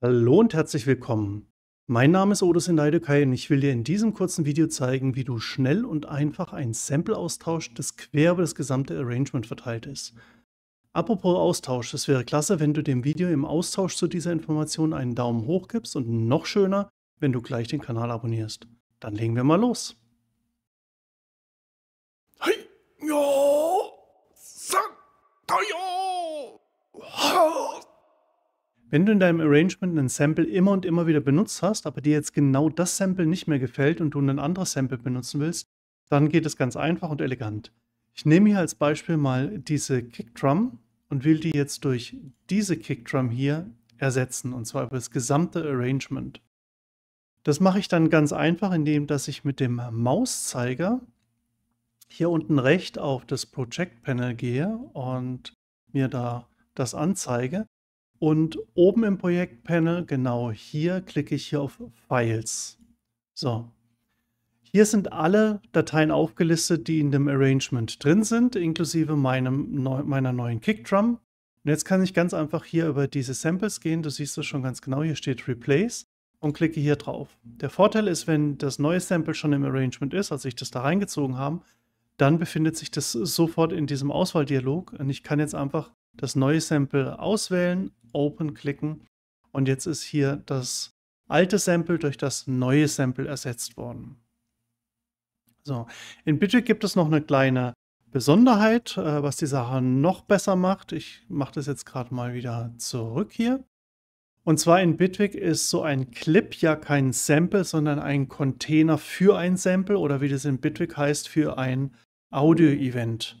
Hallo und herzlich willkommen. Mein Name ist Odo Sinaidekai und ich will dir in diesem kurzen Video zeigen, wie du schnell und einfach ein Sample austauscht, das quer über das gesamte Arrangement verteilt ist. Apropos Austausch, es wäre klasse, wenn du dem Video im Austausch zu dieser Information einen Daumen hoch gibst und noch schöner, wenn du gleich den Kanal abonnierst. Dann legen wir mal los. Hey, ja, sag, ja. Wenn du in deinem Arrangement ein Sample immer und immer wieder benutzt hast, aber dir jetzt genau das Sample nicht mehr gefällt und du ein anderes Sample benutzen willst, dann geht es ganz einfach und elegant. Ich nehme hier als Beispiel mal diese Kickdrum und will die jetzt durch diese Kickdrum hier ersetzen, und zwar über das gesamte Arrangement. Das mache ich dann ganz einfach, indem dass ich mit dem Mauszeiger hier unten rechts auf das Project Panel gehe und mir da das anzeige und oben im Projektpanel, genau hier, klicke ich hier auf Files. So. Hier sind alle Dateien aufgelistet, die in dem Arrangement drin sind, inklusive meinem, meiner neuen Kickdrum. Und jetzt kann ich ganz einfach hier über diese Samples gehen. Du siehst das schon ganz genau. Hier steht Replace und klicke hier drauf. Der Vorteil ist, wenn das neue Sample schon im Arrangement ist, als ich das da reingezogen habe, dann befindet sich das sofort in diesem Auswahldialog. Und ich kann jetzt einfach das neue Sample auswählen, Open klicken und jetzt ist hier das alte Sample durch das neue Sample ersetzt worden. So, in Bitwig gibt es noch eine kleine Besonderheit, äh, was die Sache noch besser macht. Ich mache das jetzt gerade mal wieder zurück hier. Und zwar in Bitwig ist so ein Clip ja kein Sample, sondern ein Container für ein Sample oder wie das in Bitwig heißt, für ein Audio-Event.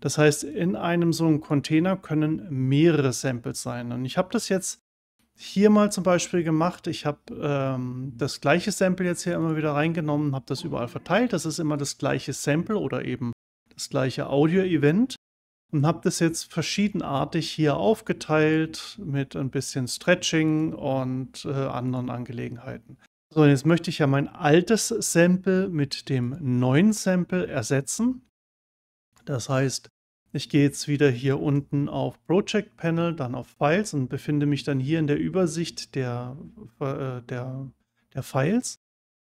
Das heißt, in einem so einem Container können mehrere Samples sein. Und ich habe das jetzt hier mal zum Beispiel gemacht. Ich habe ähm, das gleiche Sample jetzt hier immer wieder reingenommen, habe das überall verteilt. Das ist immer das gleiche Sample oder eben das gleiche Audio-Event und habe das jetzt verschiedenartig hier aufgeteilt mit ein bisschen Stretching und äh, anderen Angelegenheiten. So, und jetzt möchte ich ja mein altes Sample mit dem neuen Sample ersetzen. Das heißt, ich gehe jetzt wieder hier unten auf Project Panel, dann auf Files und befinde mich dann hier in der Übersicht der, äh, der, der Files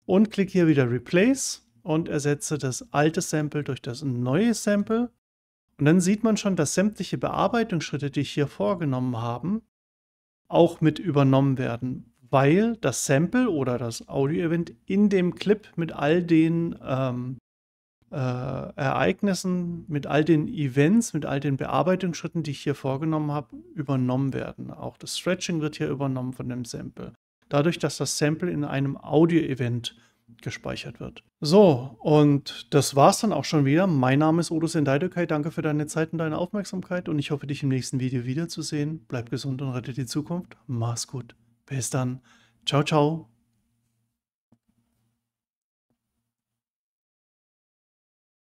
und klicke hier wieder Replace und ersetze das alte Sample durch das neue Sample. Und dann sieht man schon, dass sämtliche Bearbeitungsschritte, die ich hier vorgenommen habe, auch mit übernommen werden, weil das Sample oder das Audio-Event in dem Clip mit all den ähm, äh, Ereignissen, mit all den Events, mit all den Bearbeitungsschritten, die ich hier vorgenommen habe, übernommen werden. Auch das Stretching wird hier übernommen von dem Sample. Dadurch, dass das Sample in einem Audio-Event gespeichert wird. So, und das war's dann auch schon wieder. Mein Name ist Odo Sendaidokai. Danke für deine Zeit und deine Aufmerksamkeit und ich hoffe, dich im nächsten Video wiederzusehen. Bleib gesund und rette die Zukunft. Mach's gut. Bis dann. Ciao, ciao.